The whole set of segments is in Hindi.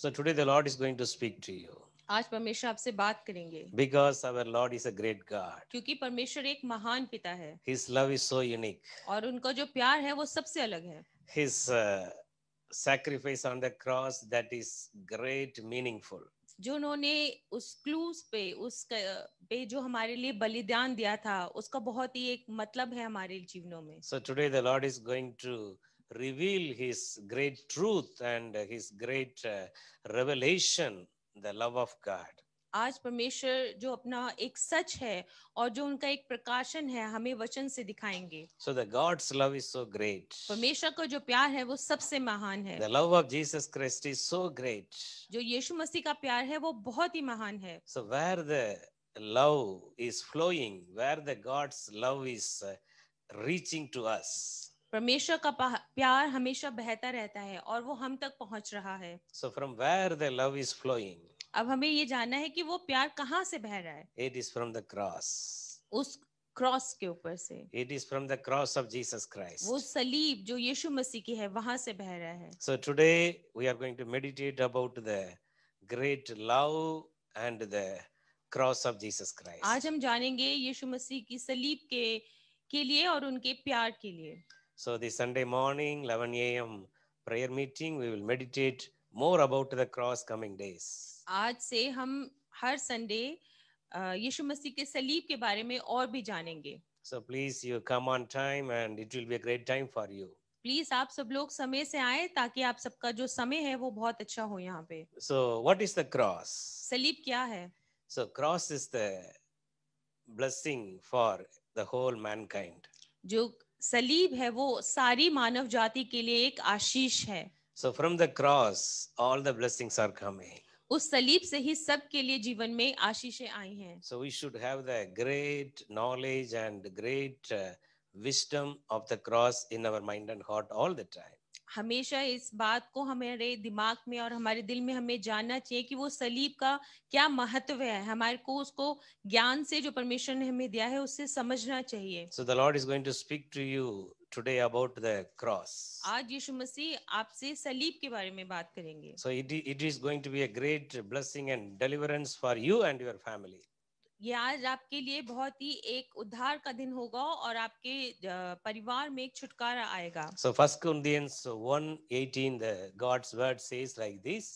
So today the Lord is going to speak to you. आज परमेश्वर आपसे बात करेंगे because our Lord is a great God क्योंकि परमेश्वर एक महान पिता है His love is so unique. और उनका जो प्यार है वो सबसे अलग है His, uh, sacrifice on the cross that is great meaningful जो उन्होंने उस क्लूज पे उस पे जो हमारे लिए बलिदान दिया था उसका बहुत ही एक मतलब है हमारे जीवनों में so today the Lord is going to reveal his great truth and his great revelation, the love of God. आज परमेश्वर जो अपना एक सच है और जो उनका एक प्रकाशन है हमें वचन से दिखाएंगे so the God's love is so great परमेश्वर का जो प्यार है वो सबसे महान है the love of Jesus Christ is so great जो यीशु मसीह का प्यार है वो बहुत ही महान है so where the love is flowing where the God's love is reaching to us परमेश्वर का प्यार हमेशा बहता रहता है और वो हम तक पहुंच रहा है so from where the love is flowing अब हमें ये जानना है कि वो प्यार कहाँ से बह रहा है it is from the cross उस क्रॉस के ऊपर से it is from the cross of Jesus Christ वो सलीब जो यीशु मसीह की है वहां से बह रहा है so today we are going to meditate about the great love and the cross of Jesus Christ आज हम जानेंगे यीशु मसीह की सलीब के के लिए और उनके प्यार के लिए So this Sunday morning, 11 a.m. prayer meeting, we will meditate more about the cross coming days. आज से हम हर संडे यीशु मसीह के सलीब के बारे में और भी जानेंगे. So please you come on time and it will be a great time for you. Please आप सब लोग समय से आए ताकि आप सबका जो समय है वो बहुत अच्छा हो यहाँ पे So what is the cross? सलीब क्या है So cross is the blessing for the whole mankind. जो सलीब है वो सारी मानव जाति के लिए एक आशीष है so from the cross all the blessings are coming उस सलीब से ही सब के लिए जीवन में आशीषें आई हैं so we should have the great knowledge and great wisdom of the cross in our mind and heart all the time हमेशा इस बात को हमारे दिमाग में और हमारे दिल में हमें जानना चाहिए कि वो सलीब का क्या महत्व है हमारे को उसको ज्ञान से जो परमेश्वर ने हमें दिया है उससे समझना चाहिए so the Lord is going to speak to you today about the cross आज यीशु मसीह आपसे सलीब के बारे में बात करेंगे so it is going to be a great blessing and deliverance for you and your family ये आज आपके लिए बहुत ही एक उद्धार का दिन होगा और आपके परिवार में एक छुटकारा आएगा so first Corinthians 1:18 the God's word says like this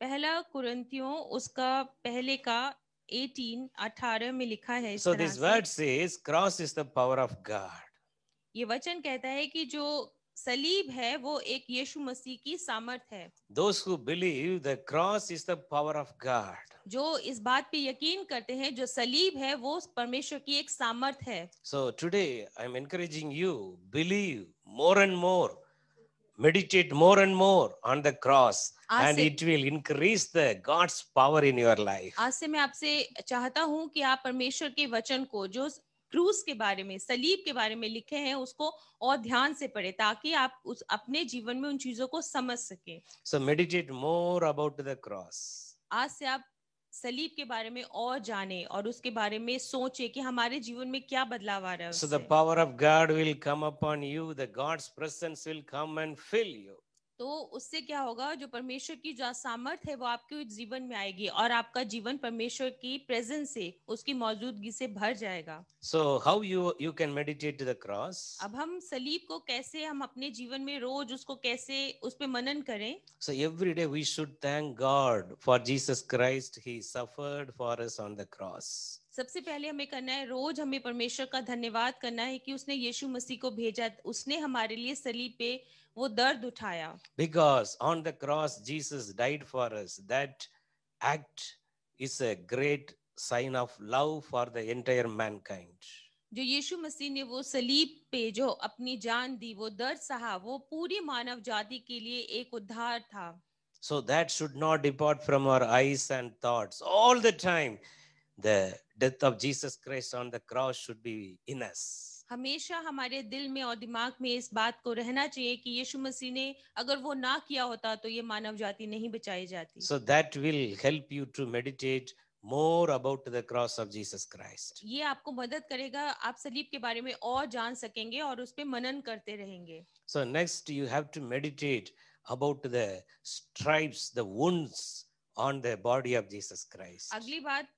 पहला कुरिन्थियों उसका पहले का 18 18 में लिखा है so this word says cross is the power of God ये वचन कहता है कि जो सलीब है वो एक यीशु मसीह की सामर्थ है Those who believe the cross is the power of God. जो इस बात पे यकीन करते हैं जो सलीब है वो परमेश्वर की एक सामर्थ है So today I am encouraging you believe more and more meditate more and more on the cross and it will increase the god's power in your life आज से मैं आपसे चाहता हूं कि आप परमेश्वर के वचन को जो क्रूस के बारे में सलीब के बारे में लिखे हैं उसको और ध्यान से पढ़े ताकि आप उस अपने जीवन में उन चीजों को समझ सके so meditate more about the cross आज से आप सलीब के बारे में और जाने और उसके बारे में सोचे कि हमारे जीवन में क्या बदलाव आ रहा है so the power of God will come upon you the God's presence will come and fill you तो उससे क्या होगा जो परमेश्वर की जो सामर्थ है वो आपके जीवन में आएगी और आपका जीवन परमेश्वर की प्रेजेंस से उसकी मौजूदगी से भर जाएगा so how you you can meditate the cross अब हम सलीब को कैसे हम अपने जीवन में रोज उसको कैसे उस पे मनन करें so every day we should thank God for Jesus Christ he suffered for us on the cross सबसे पहले हमें करना है रोज हमें परमेश्वर का धन्यवाद करना है कि उसने यीशु मसीह को भेजा उसने हमारे लिए सलीब पे वो दर्द उठाया because on the cross Jesus died for us that act is a great sign of love for the entire mankind जो यीशु मसीह ने वो सलीब पे जो अपनी जान दी वो दर्द सहा वो पूरी मानव जाति के लिए एक उद्धार था so that should not depart from our eyes and thoughts all the time the death of jesus christ on the cross should be in us हमेशा हमारे दिल में और दिमाग में इस बात को रहना चाहिए कि यीशु मसीह ने अगर वो ना किया होता तो ये मानव जाति नहीं बचाई जाती so that will help you to meditate more about the cross of Jesus Christ ये आपको मदद करेगा आप सलीब के बारे में और जान सकेंगे और उस पे मनन करते रहेंगे so next you have to meditate about the stripes the wounds on the body of Jesus Christ अगली बात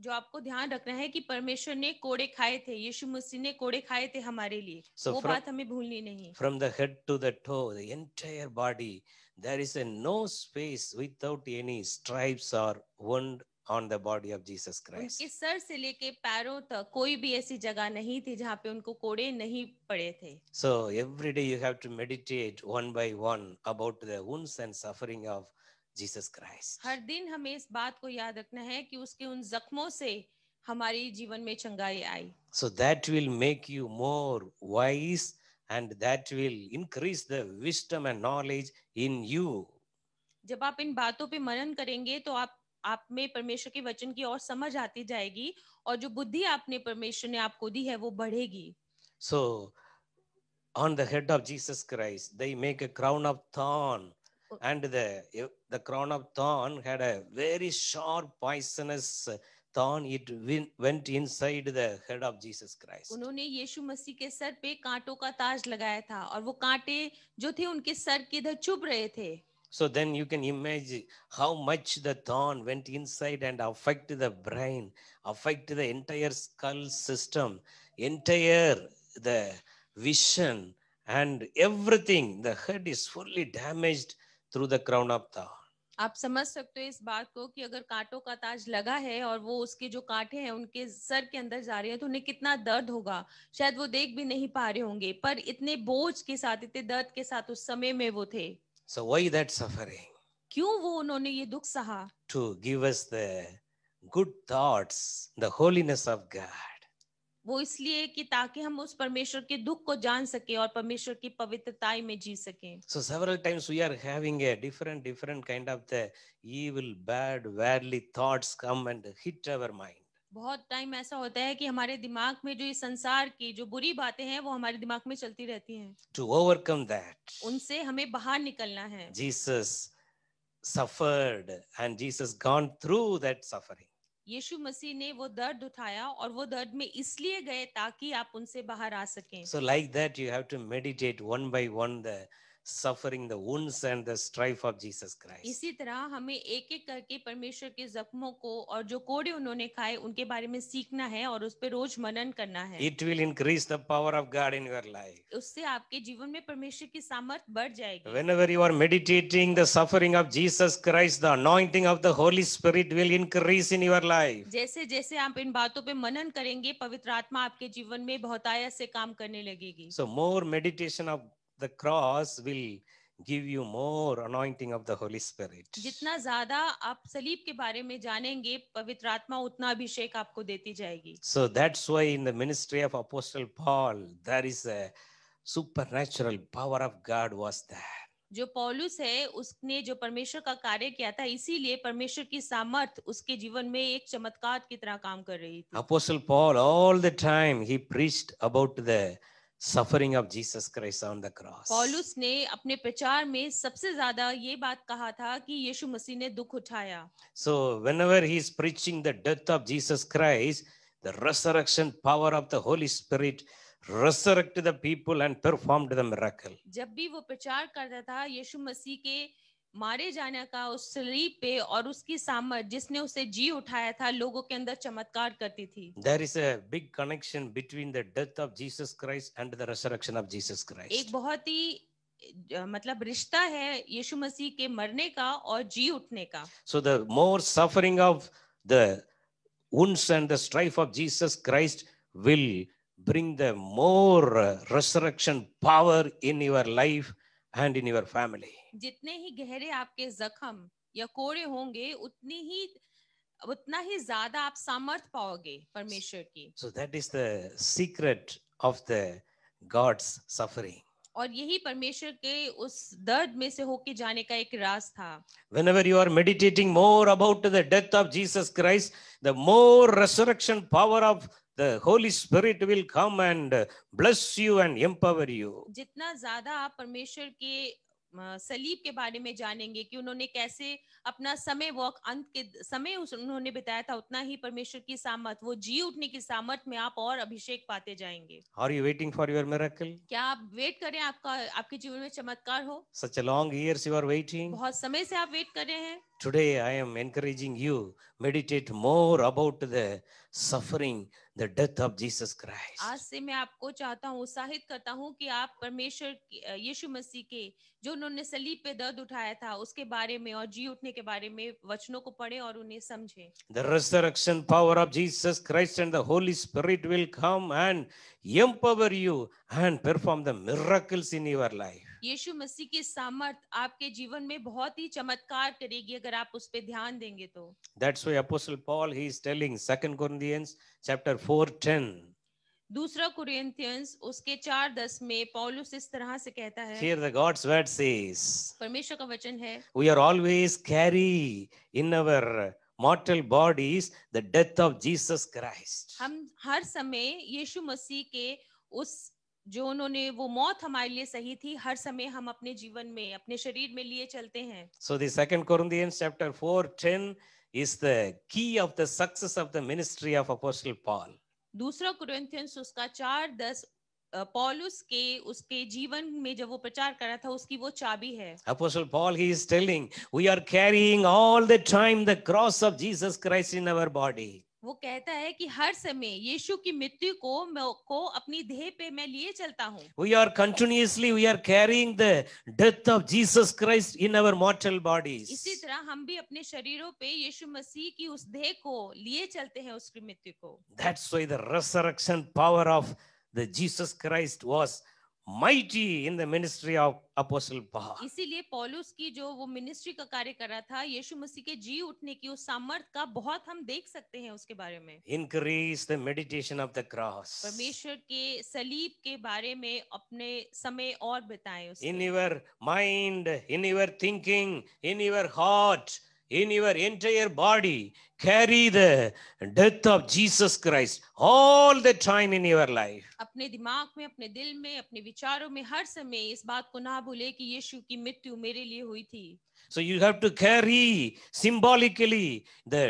जो आपको ध्यान रखना है कि परमेश्वर ने कोड़े खाए थे यीशु मसीह ने कोड़े खाए थे हमारे लिए so वो from, बात हमें भूलनी नहीं from the head to the toe the entire body there is a no space without any stripes और wound on the body of Jesus Christ उनके सर से लेके पैरों तक कोई भी ऐसी जगह नहीं थी जहां पे उनको कोड़े नहीं पड़े थे so everyday you have to meditate one by one about the wounds and suffering of Jesus Christ हर दिन हमें इस बात को याद रखना है कि उसके उन जख्मों से हमारे जीवन में चंगाई आई so that will make you more wise and that will increase the wisdom and knowledge in you जब आप इन बातों पे मनन करेंगे तो आप आप में परमेश्वर के वचन की और समझ आती जाएगी और जो बुद्धि आपने परमेश्वर ने आपको दी है वो बढ़ेगी so on the head of Jesus Christ they make a crown of thorn and the the crown of thorn had a very sharp poisonous thorn it went inside the head of Jesus Christ उन्होंने यीशु मसीह के सर पे कांटों का ताज लगाया था और वो कांटे जो थे उनके सर के इधर चुभ रहे थे so then you can imagine how much the thorn went inside and affect the brain affect the entire skull system entire the vision and everything the head is fully damaged through the crown of thorn आप समझ सकते हो इस बात को कि अगर कांटों का ताज लगा है और वो उसके जो कांटे हैं उनके सर के अंदर जा रहे हैं तो उन्हें कितना दर्द होगा शायद वो देख भी नहीं पा रहे होंगे पर इतने बोझ के साथ इतने दर्द के साथ उस समय में वो थे सो दैट सफरिंग क्यों वो उन्होंने ये दुख सहा to give us the good thoughts the holiness of God वो इसलिए कि ताकि हम उस परमेश्वर के दुख को जान सके और परमेश्वर की पवित्रता में जी सके so several times we are having a different different kind of the evil bad वैरली thoughts come and hit our mind बहुत टाइम ऐसा होता है कि हमारे दिमाग में जो इस संसार की जो बुरी बातें हैं वो हमारे दिमाग में चलती रहती हैं टू ओवरकम दैट उनसे हमें बाहर निकलना है Jesus suffered and Jesus gone through that suffering Yishu Masih ने वो दर्द उठाया और वो दर्द में इसलिए गए ताकि आप उनसे बाहर आ सकें so like that you have to meditate one by one the suffering the wounds and the strife of Jesus Christ. इसी तरह हमें एक-एक करके परमेश्वर के जख्मों को और जो कोड़े उन्होंने खाए उनके बारे में सीखना है और उस पर रोज मनन करना है. It will increase the power of God in your life. उससे आपके जीवन में परमेश्वर की सामर्थ बढ़ जाएगी. Whenever you are meditating the suffering of Jesus Christ, the anointing of the Holy Spirit will increase in your life. जैसे-जैसे आप इन बातों पे मनन करेंगे, पवित्र आत्मा आपके जीवन में बहुतायत से काम करने लगेगी. So more meditation of the cross will give you more anointing of the Holy Spirit. jitna zyada aap salib ke bare mein janenge pavitra atma utna abhishek aapko deti jayegi So that's why in the ministry of Apostle Paul there is a supernatural power of God was there. जो पॉलुस है उसने जो परमेश्वर का कार्य किया था इसीलिए परमेश्वर की सामर्थ उसके जीवन में एक चमत्कार की तरह काम कर रही थी. Apostle Paul all the time he preached about the suffering of Jesus Christ on the cross. पौलुस ने अपने प्रचार में सबसे ज्यादा ये बात कहा था कि यीशु मसीह ने दुख उठाया. So whenever he is preaching the death of Jesus Christ, the resurrection power of the Holy Spirit resurrected the people and performed the miracle. जब भी वो प्रचार करता था यीशु मसीह के मारे जाने का उस सलीब पे और उसकी सामर्थ जिसने उसे जी उठाया था लोगों के अंदर चमत्कार करती थी there is a big connection between the death of Jesus Christ and the resurrection of Jesus Christ एक बहुत ही मतलब रिश्ता है यीशु मसीह के मरने का और जी उठने का so the more suffering of the wounds and the strife of Jesus Christ will bring the more resurrection power in your life and in your family जितने ही गहरे आपके जख्म या कोड़े होंगे उतनी ही उतना ही ज्यादा आप सामर्थ पाओगे परमेश्वर की so that is the secret of the God's suffering और यही परमेश्वर के उस दर्द में से होके जाने का एक राज था whenever you are meditating more about the death of Jesus Christ the more resurrection power of the Holy Spirit will come and bless you and empower you जितना ज्यादा आप परमेश्वर के सलीब के बारे में जानेंगे कि उन्होंने कैसे अपना समय वॉक अंत के समय उन्होंने बिताया था उतना ही परमेश्वर की सामर्थ वो जी उठने की सामर्थ में आप और अभिषेक पाते जाएंगे are you waiting for your miracle क्या आप वेट करें आपका आपके जीवन में चमत्कार हो such long years you are waiting बहुत समय से आप वेट कर रहे हैं Today, I am encouraging you, meditate more about the suffering, the death of Jesus Christ. आज से मैं आपको चाहता हूँ उत्साहित करता हूँ कि आप परमेश्वर यीशु मसीह के जो उन्होंने सलीब पे दर्द उठाया था उसके बारे में और जी उठने के बारे में वचनों को पढ़ें और उन्हें समझें. The resurrection power of Jesus Christ and the Holy Spirit will come and empower you and perform the miracles in your life. यीशु मसीह की सामर्थ आपके जीवन में बहुत ही चमत्कार करेगी अगर आप उस पे ध्यान देंगे तो that's why apostle Paul he is telling second Corinthians chapter 4:10 दूसरा कुरियंथियंस उसके चार दस में पौलुस इस तरह से कहता है here the God's word says परमेश्वर का वचन है we are always carry in our mortal bodies the death of Jesus Christ. हम हर समय यीशु मसीह के उस जो उन्होंने वो मौत हमारे लिए सही थी हर समय हम अपने जीवन में अपने शरीर में लिए चलते हैं so the second Corinthians chapter 4:10 is the key of the success of the ministry of apostle paul दूसरा कुरिन्थियंस उसका 4:10 पॉलुस के उसके जीवन में जब वो प्रचार कर रहा था उसकी वो चाबी है apostle Paul he is telling we are carrying all the time the cross of Jesus Christ in our body वो कहता है कि हर समय यीशु की मृत्यु को मैं को अपनी देह पे मैं लिए चलता हूँ we are continuously we are carrying the death of Jesus Christ in our mortal bodies इसी तरह हम भी अपने शरीरों पे यीशु मसीह की उस देह को लिए चलते हैं उसकी मृत्यु को that's why the resurrection power of the Jesus Christ was mighty in the ministry of apostle Paul. इसीलिए पौलुस की जो वो मिनिस्ट्री का कार्य कर रहा था यीशु मसीह के जी उठने की उस सामर्थ का बहुत हम देख सकते हैं उसके बारे में increase the meditation of the cross परमेश्वर के सलीब के बारे में अपने समय और बिताएं उसके in your mind in your thinking in your heart in your entire body carry the death of jesus christ all the time in your life apne dimag mein apne dil mein apne vicharon mein har samay is baat ko na bhule ki yeshu ki mrityu mere liye hui thi so you have to carry symbolically the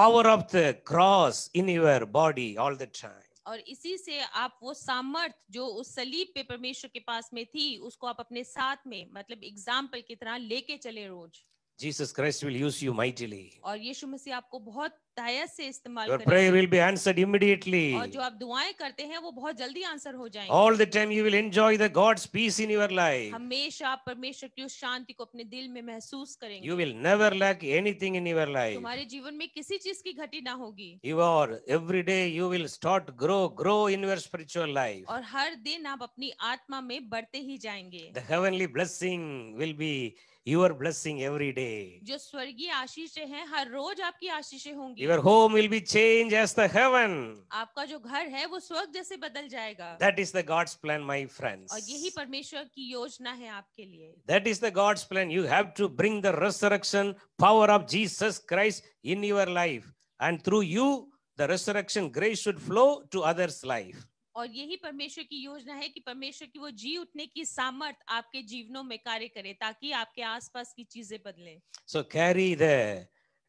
power of the cross in your body all the time और इसी से आप वो सामर्थ जो उस सलीब पे परमेश्वर के पास में थी उसको आप अपने साथ में मतलब एग्जाम्पल की तरह लेके चले रोज Jesus Christ will use you mightily. और यीशु मसीह आपको बहुत तायत से इस्तेमाल Your prayer will be answered immediately. और जो आप दुआएं करते हैं वो बहुत जल्दी आंसर हो जाएंगे. All the time you will enjoy the God's peace in your life. हमेशा आप परमेश्वर की उस शांति को अपने दिल में महसूस करेंगे. You will never lack anything in your life. तुम्हारे जीवन में किसी चीज की घटी ना होगी. You are every day you will start grow grow in your spiritual life. और हर दिन आप अपनी आत्मा में बढ़ते ही जाएंगे. The heavenly blessing will be your blessing every day. जो स्वर्गीय आशीषें हैं हर रोज आपकी आशीषें होंगी. Your home will be changed as the heaven. आपका जो घर है वो स्वर्ग जैसे बदल जाएगा. That is the God's plan, my friends. और यही परमेश्वर की योजना है आपके लिए. That is the God's plan. You have to bring the resurrection power of Jesus Christ in your life, and through you, the resurrection grace should flow to others' life. और यही परमेश्वर की योजना है कि परमेश्वर की वो जी उठने की सामर्थ आपके जीवनों में कार्य करे ताकि आपके आसपास की चीजें बदले so carry the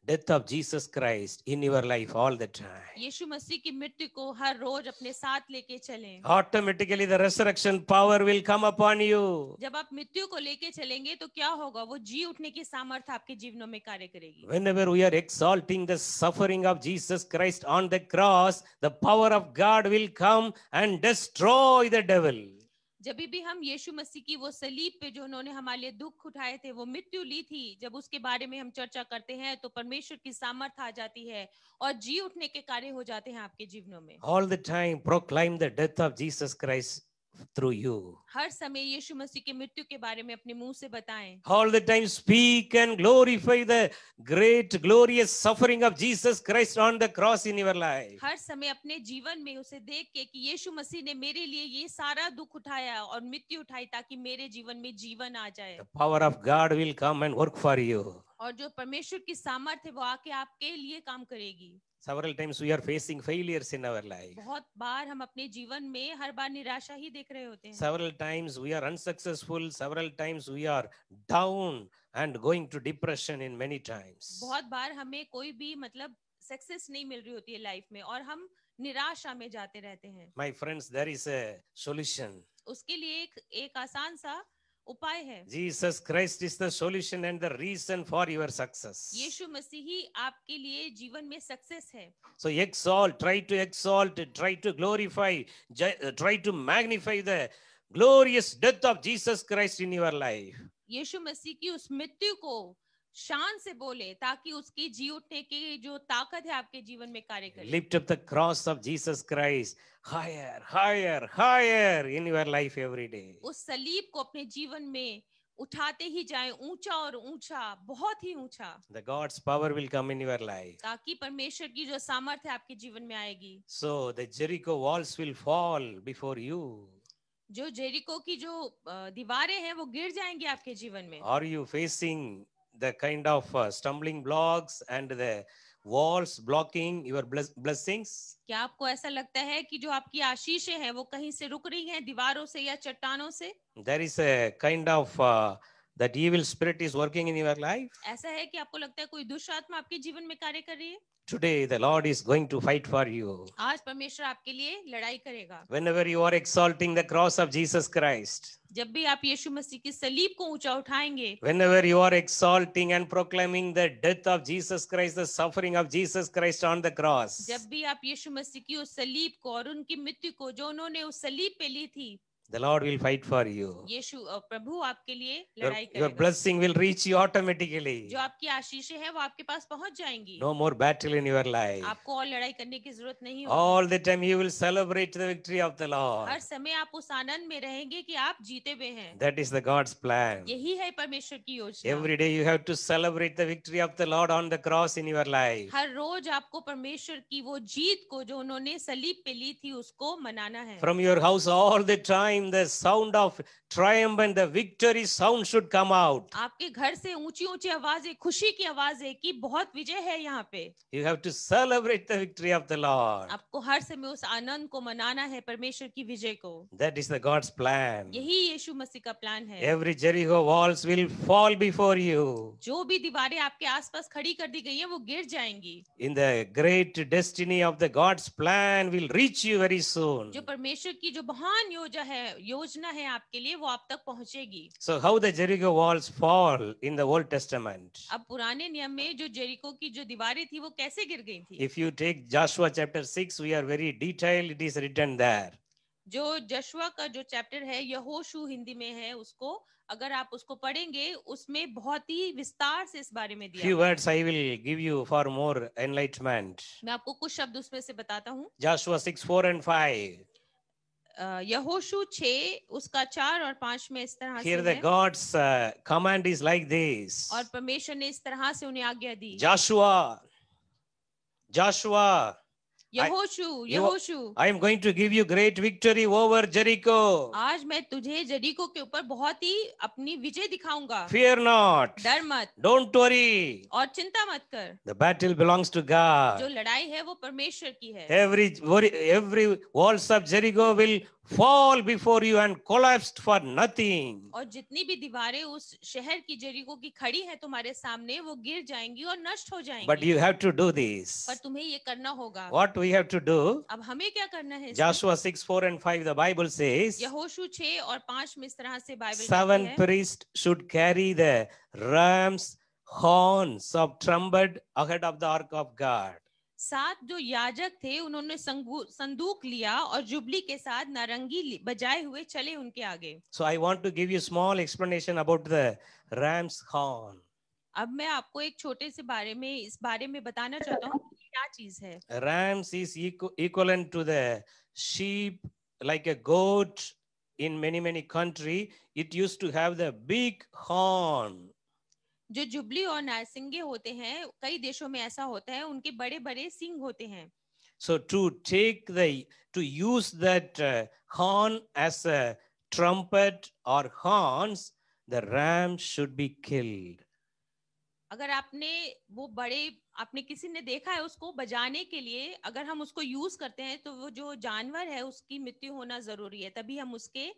death of Jesus Christ in your life all the time. Automatically the resurrection power will come upon you. जब आप मृत्यु को लेके चलेंगे तो क्या होगा? वो जी उठने की सामर्थ्य आपके जीवनों में कार्य करेगी. Whenever we are exalting the suffering of Jesus Christ on the cross, the power of God will come and destroy the devil. जब भी हम यीशु मसीह की वो सलीब पे जो उन्होंने हमारे लिए दुख उठाए थे वो मृत्यु ली थी जब उसके बारे में हम चर्चा करते हैं तो परमेश्वर की सामर्थ आ जाती है और जी उठने के कार्य हो जाते हैं आपके जीवनों में all the time proclaim the death of Jesus Christ through you. हर समय यीशु मसीह की मृत्यु के बारे में अपने मुंह से बताएं. All the time speak and glorify the great glorious suffering of Jesus Christ on the cross in your life. हर समय अपने जीवन में उसे देख के कि यीशु मसीह ने मेरे लिए ये सारा दुख उठाया और मृत्यु उठाई ताकि मेरे जीवन में जीवन आ जाए. The power of God will come and work for you. और जो परमेश्वर की सामर्थ्य वो आके आपके लिए काम करेगी. several times we are facing failures in our life bahut baar hum apne jeevan mein har baar nirasha hi dekh rahe hote hain several times we are unsuccessful several times we are down and going to depression in many times bahut baar hame koi bhi matlab success nahi mil rahi hoti hai life mein aur hum nirasha mein jaate rehte hain my friends there is a solution uske liye ek ek aasan sa उपाय है Jesus Christ is the solution and the reason for your success Yishu Masih ही आपके लिए जीवन में सक्सेस है so exalt try to exalt try to glorify try to magnify the glorious death of Jesus Christ in your life Yishu मसीह की उस मृत्यु को शान से बोले ताकि उसकी जी उठने की जो ताकत है आपके जीवन में कार्य करे lift up the cross of Jesus Christ higher higher higher in your life every day उस सलीब को अपने जीवन में उठाते ही जाएं ऊंचा और ऊंचा बहुत ही ऊंचा the God's power will come in your life ताकि परमेश्वर की जो सामर्थ्य आपके जीवन में आएगी so the Jericho walls will fall before you जो जेरिको की जो दीवारें हैं वो गिर जाएंगी आपके जीवन में are you facing the kind of uh, stumbling blocks and the walls blocking your bless- blessings क्या आपको ऐसा लगता है कि जो आपकी आशीषें हैं वो कहीं से रुक रही हैं दीवारों से या चट्टानों से there is a kind of uh, that evil spirit is working in your life aisa hai ki aapko lagta hai koi dushatma aapke jeevan mein karya kar rahi hai Today the Lord is going to fight for you. aaj parmeshwar aapke liye ladai karega Whenever you are exalting the cross of Jesus Christ. jab bhi aap yeshu Masih ki saleeb ko uncha uthayenge Whenever you are exalting and proclaiming the death of Jesus Christ, the suffering of Jesus Christ on the cross. jab bhi aap yeshu Masih ki us saleeb ko aur unki mrityu ko jo unhone us saleeb pe li thi The Lord will fight for you. यीशु प्रभु आपके लिए लड़ाई करेगा. Your blessing will reach you automatically. जो आपकी आशीषें हैं वो आपके पास पहुंच जाएंगी. No more battle in your life. आपको और लड़ाई करने की जरूरत नहीं होगी. All the time you will celebrate the victory of the Lord. हर समय आप उस आनंद में रहेंगे कि आप जीते हुए हैं. That is the God's plan. यही है परमेश्वर की योजना. Every day you have to celebrate the victory of the Lord on the cross in your life. हर रोज आपको परमेश्वर की वो जीत को जो उन्होंने सलीब पे ली थी उसको मनाना है. From your house all the time time the sound of triumph and the victory sound should come out. आपके घर से ऊंची-ऊंची आवाजें, खुशी की आवाजें कि बहुत विजय है यहाँ पे. You have to celebrate the victory of the Lord. आपको हर समय उस आनंद को मनाना है परमेश्वर की विजय को. That is the God's plan. यही यीशु मसीह का प्लान है. Every Jericho walls will fall before you. जो भी दीवारें आपके आसपास खड़ी कर दी गई हैं वो गिर जाएंगी. In the great destiny of the God's plan will reach you very soon. जो परमेश्वर की जो महान योजना है योजना है आपके लिए वो आप तक पहुंचेगी so how the Jericho walls fall in the Old Testament अब पुराने नियम में जो जेरिको की जो दीवारें थी वो कैसे गिर गई थी if you take Joshua chapter 6 we are very detailed it is written there जो जशुआ का जो चैप्टर है यहोशु हिंदी में है उसको अगर आप उसको पढ़ेंगे उसमें बहुत ही विस्तार से इस बारे में दिया Few words I will give you for more enlightenment. मैं आपको कुछ शब्द उसमें से बताता हूँ Joshua six four and five Yahoshu छे उसका चार और पांच में इस तरह Here से the God's uh, command is like this. और परमेश्वर ने इस तरह से उन्हें आज्ञा दी Joshua Joshua Yahoshu I am going to give you great victory over Jericho आज मैं तुझे जेरिको के ऊपर बहुत ही अपनी विजय दिखाऊंगा फियर नॉट डर मत डोंट वरी और चिंता मत कर the battle belongs to God जो लड़ाई है वो परमेश्वर की है every every walls of Jericho will fall before you and collapsed for nothing aur jitni bhi deewarein us शहर ki Jericho ki khadi hai tumhare samne wo gir jayengi aur नष्ट ho jayengi but you have to do this par tumhe ye karna hoga what we have to do ab hame kya karna hai Joshua 6 4 and 5 the bible says yahoshu 6 aur 5 mein में इस तरह से Bible seven priest should carry the ram's horns of trumpet ahead of the ark of god साथ जो याजक थे उन्होंने संदूक लिया और जुबली के साथ नारंगी बजाए हुए चले उनके आगे so I want to give you small explanation about the ram's horn अब मैं आपको एक छोटे से बारे में इस बारे में बताना चाहता हूँ क्या चीज है rams is equal to the sheep like a goat in many many country it used to have the big horn जो जुबली और नारसिंगे होते हैं कई देशों में ऐसा होता है उनके बड़े बड़े सिंग होते हैं so to take the to use that uh, horn as a trumpet or horns the ram should be killed agar aapne wo bade आपने किसी ने देखा है उसको बजाने के लिए अगर हम उसको यूज करते हैं तो वो जो जानवर है उसकी मृत्यु होना जरूरी है तभी हम उसके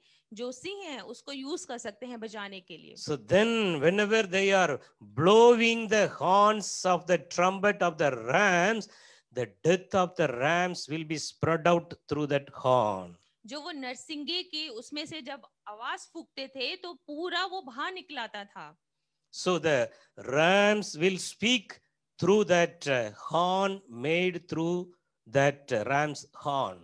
जो सिंह है उसको यूज कर सकते हैं बजाने के लिए so then whenever they are blowing the horns of the trumpet of the rams the death of the rams will be spread out through that horn जो वो नरसिंगे की उसमें से जब आवाज फूकते थे तो पूरा वो बाहर निकलाता था so the rams will speak through that uh, horn made through that uh, ram's horn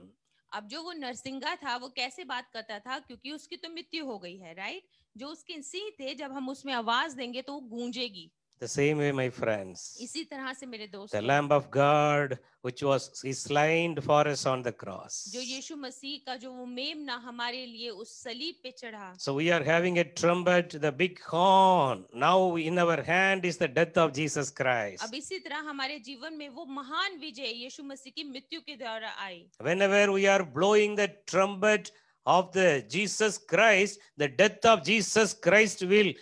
अब जो वो नरसिंगा था वो कैसे बात करता था क्योंकि उसकी तो मृत्यु हो गई है राइट जो उसके सिंह थे जब हम उसमें आवाज देंगे तो वो गूंजेगी The same way, my friends, इसी तरह से मेरे दोस्त the Lamb of God, which was is slain for us on the cross. जो यीशु मसीह का जो वो हमारे लिए उस सलीब पे चढ़ा So we are having a trumpet, the big horn. Now in our hand is the death of Jesus Christ. अब इसी तरह हमारे जीवन में वो महान विजय यीशु मसीह की मृत्यु के द्वारा आई Whenever we are blowing the trumpet of the Jesus Christ, the death of Jesus Christ will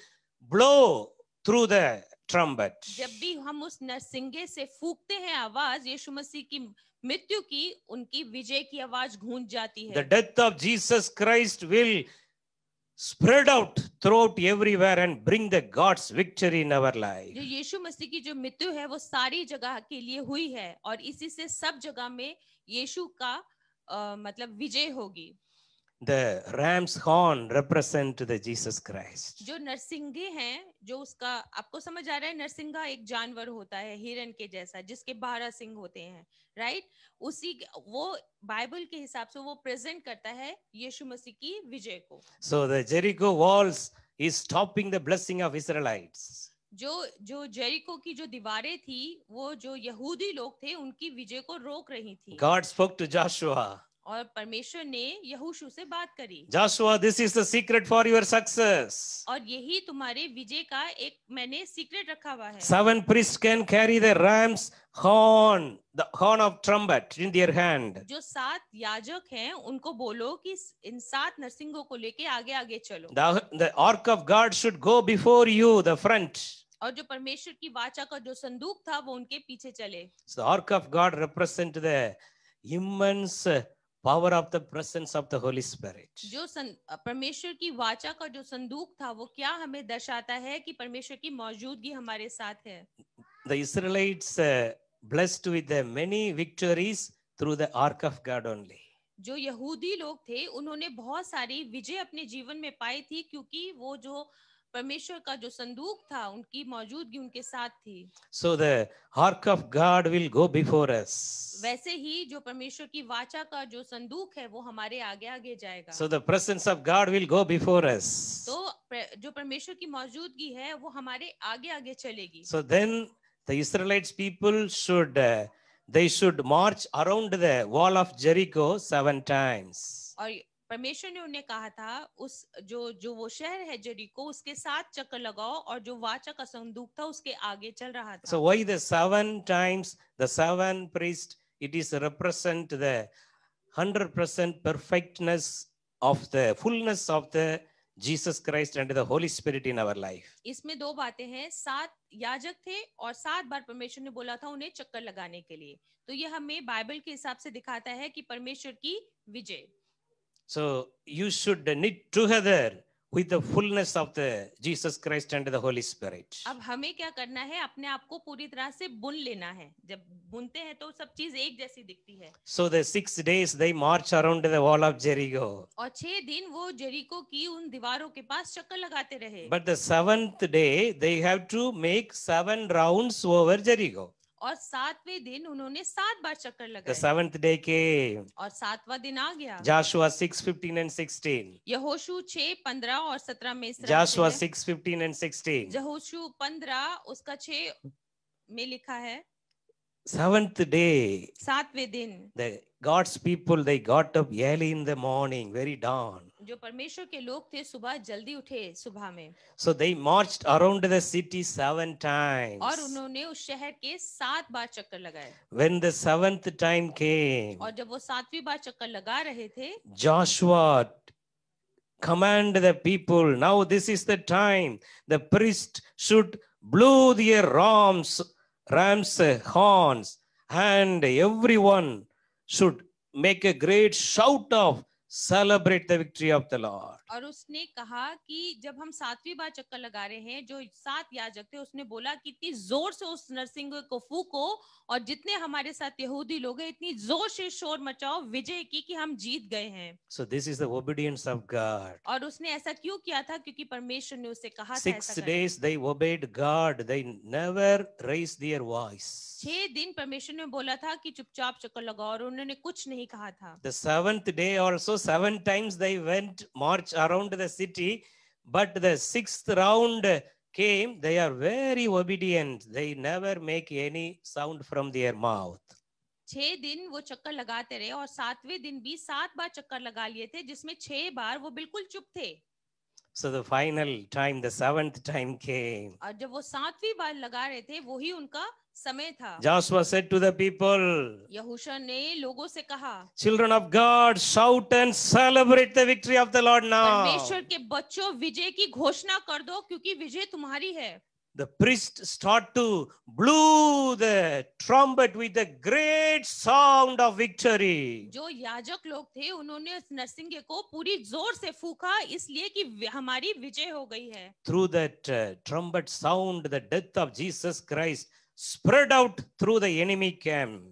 blow through the trumpet. जब भी हम उस नरसिंगे से फूकते हैं आवाज यीशु मसीह की मृत्यु की उनकी विजय की आवाज गूंज जाती है. The death of Jesus Christ will spread out throughout everywhere and bring the God's victory in our life. जो यीशु मसीह की जो मृत्यु है वो सारी जगह के लिए हुई है और इसी से सब जगह में यीशु का मतलब विजय होगी. the ram's horn represent the jesus christ जो नरसिंगे हैं जो उसका आपको समझ आ रहा है नरसिंगा एक जानवर होता है हिरन के जैसा जिसके 12 सिंग होते हैं राइट उसी वो बाइबल के हिसाब से वो प्रेजेंट करता है यीशु मसीह की विजय को so the jericho walls is stopping the blessing of israelites जो जो जेरिको की जो दीवारें थी वो जो यहूदी लोग थे उनकी विजय को रोक रही थी God spoke to Joshua और परमेश्वर ने यहूशु से बात करी Joshua this is the secret for your success और यही तुम्हारे विजय का एक मैंने सीक्रेट रखा हुआ है seven priest can carry the ram's horn the horn of trumpet in their hand जो सात याजक हैं उनको बोलो कि इन सात नरसिंहों को लेके आगे आगे चलो the ark of God should go before you the front और जो परमेश्वर की वाचा का जो संदूक था वो उनके पीछे चले the ark of God represent the immense power of the presence of the Holy Spirit जो परमेश्वर की वाचा का जो संदूक था वो क्या हमें दर्शाता है कि परमेश्वर की मौजूदगी हमारे साथ है the Israelites blessed with many victories through the ark of God only जो यहूदी लोग थे उन्होंने बहुत सारी विजय अपने जीवन में पाई थी क्योंकि वो जो uh, परमेश्वर का जो संदूक था उनकी मौजूदगी उनके साथ थी so the ark of God will go before us वैसे ही जो परमेश्वर की वाचा का जो संदूक है वो हमारे आगे आगे जाएगा so the presence of God will go before us तो जो परमेश्वर की मौजूदगी है वो हमारे आगे आगे चलेगी so then the Israelites people should they should march around the wall of Jericho seven times और परमेश्वर ने उन्हें कहा था उस जो जो वो शहर है जरीको उसके साथ चक्कर लगाओ और जो वाचा का संदूक था उसके आगे चल रहा था सो वही the seven times the seven priest it is represent the 100% perfectness of the fullness of the Jesus Christ and the Holy Spirit in our life. इसमें दो बातें हैं सात याजक थे और सात बार परमेश्वर ने बोला था उन्हें चक्कर लगाने के लिए तो ये हमें बाइबल के हिसाब से दिखाता है कि परमेश्वर की विजय So you should knit together with the fullness of the Jesus Christ and the Holy Spirit. अब हमें क्या करना है अपने आप को पूरी तरह से बुन लेना है जब बुनते हैं तो सब चीज एक जैसी दिखती है So the six days they march around the wall of Jericho. और छह दिन वो जेरिको की उन दीवारों के पास चक्कर लगाते रहे But the seventh day they have to make seven rounds over Jericho. और सातवें दिन उन्होंने सात बार चक्कर लगाए सेवंथ डे के और सातवा दिन आ गया Joshua six fifteen and sixteen यहोशु छह पंद्रह और सत्रह में Joshua six fifteen and sixteen यहोशु पंद्रह उसका छह में लिखा है सेवंथ डे सातवें दिन the God's people they got up early in the morning very dawn जो परमेश्वर के लोग थे सुबह जल्दी उठे सुबह में so they marched around the city seven times और उन्होंने उस शहर के सात बार चक्कर लगाए when the seventh time came और जब वो सातवीं बार चक्कर लगा रहे थे Joshua command the people now this is the time the priest should blow their rams ram's horns and everyone should make a great shout of celebrate the victory of the Lord और उसने कहा कि जब हम सातवीं बार चक्कर लगा रहे हैं जो सात याजक थे उसने बोला कि इतनी जोर से उस नरसिंह को फूको और जितने हमारे साथ यहूदी लोग हैं इतनी जोर से शोर मचाओ विजय की कि हम जीत गए हैं so this is thus of God और उसने ऐसा क्यों किया था क्योंकि परमेश्वर ने उसे कहा six days they obeyed God the voice छह दिन परमेश्वर ने बोला था कि चुपचाप चक्कर लगाओ और उन्होंने कुछ नहीं कहा था the seventh day also seven times they went march around the city but the sixth round came they are very obedient they never make any sound from their mouth छह दिन वो चक्कर लगाते रहे और सातवें दिन भी सात बार चक्कर लगा लिए थे जिसमें छह बार वो बिल्कुल चुप थे So the final time, the seventh time came. और जब वो सातवीं बार लगा रहे थे वही उनका समय था Joshua said to the people यहोशा ने लोगों से कहा Children of God shout and celebrate the victory of the Lord now परमेश्वर के बच्चों विजय की घोषणा कर दो क्योंकि विजय तुम्हारी है The priest start to blew the trumpet with a great sound of victory. जो याजक लोग थे उन्होंने इस नरसिंह को पूरी जोर से फूका इसलिए कि हमारी विजय हो गई है. Through that uh, trumpet sound, the death of Jesus Christ spread out through the enemy camp.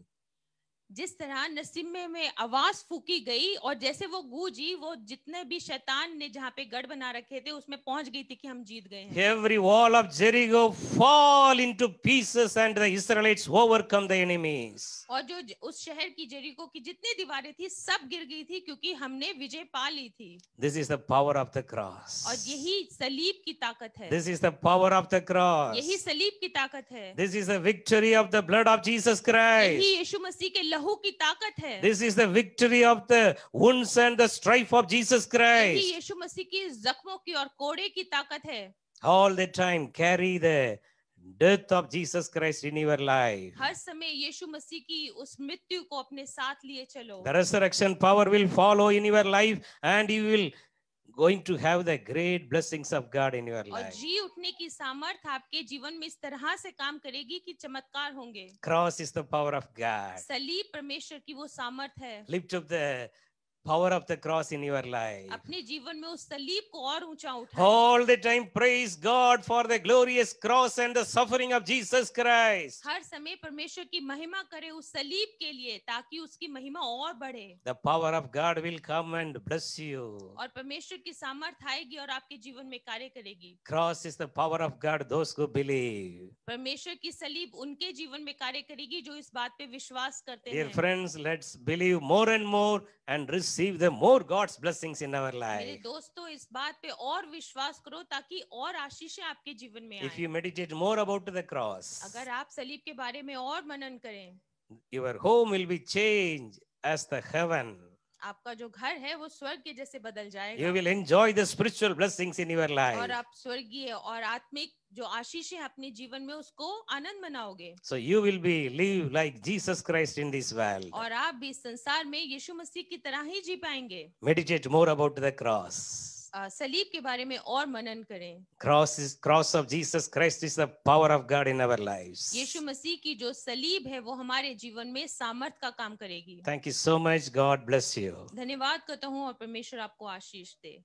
जिस तरह नसीमे में आवाज फूकी गई और जैसे वो गूजी वो जितने भी शैतान ने जहाँ पे गढ़ बना रखे थे उसमें पहुंच गई थी कि हम जीत गए हैं every wall of Jericho fall into pieces and the overcome the enemies और जो उस शहर की जेरिगो की जितनी दीवारें थी सब गिर गई थी क्योंकि हमने विजय पा ली थी this is the power of the cross और यही सलीब की ताकत है this is the power of the cross यही सलीब की ताकत है this is the victory of the blood of Jesus Christ यही यीशु मसीह के लहू की ताकत है this is the victory of the wounds and the strife of Jesus Christ ये यीशु मसीह की जख्मों की और कोड़े की ताकत है all the time carry the death of Jesus Christ in your life हर समय यीशु मसीह की उस मृत्यु को अपने साथ लिए चलो the resurrection power will follow in your life and you will going to have the great blessings of God in your life. और जी उठने की सामर्थ आपके जीवन में इस तरह से काम करेगी कि चमत्कार होंगे. Cross is the power of God. सलीब परमेश्वर की वो सामर्थ है. Lift up the power of the cross in your life. apne jeevan mein us saleeb ko aur uncha उठाएं. All the time praise God for the glorious cross and the suffering of Jesus Christ. har samay parmeshwar ki mahima kare us saleeb ke liye taki uski mahima aur badhe The power of God will come and bless you. aur parmeshwar ki samarth aayegi aur aapke jeevan mein karya karegi Cross is the power of God those who believe. parmeshwar ki saleeb unke jeevan mein karya karegi jo is baat pe vishwas karte hain Dear friends, let's believe more and more and receive receive the more God's blessings in our life. मेरे दोस्तों इस बात पे और विश्वास करो ताकि और आशीषें आपके जीवन में आएं. If you meditate more about the cross, अगर आप सलीब के बारे में और मनन करें, your home will be changed as the heaven. आपका जो घर है वो स्वर्ग के जैसे बदल जाएगा you will enjoy the spiritual blessings in your life और आप स्वर्गीय और आत्मिक जो आशीष है अपने जीवन में उसको आनंद मनाओगे so you will be live like Jesus Christ in this world और आप भी संसार में यीशु मसीह की तरह ही जी पाएंगे meditate more about the cross सलीब के बारे में और मनन करें cross is cross of Jesus Christ is the power of God in our lives यीशु मसीह की जो सलीब है वो हमारे जीवन में सामर्थ का काम करेगी thank you so much God bless you धन्यवाद करता हूँ और परमेश्वर आपको आशीष दे